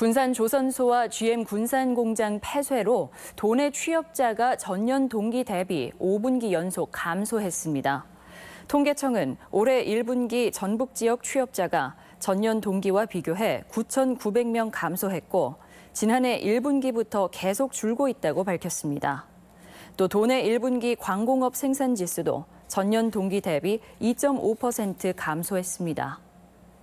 군산 조선소와 GM 군산공장 폐쇄로 도내 취업자가 전년 동기 대비 5분기 연속 감소했습니다. 통계청은 올해 1분기 전북 지역 취업자가 전년 동기와 비교해 9,900명 감소했고 지난해 1분기부터 계속 줄고 있다고 밝혔습니다. 또 도내 1분기 광공업 생산 지수도 전년 동기 대비 2.5% 감소했습니다.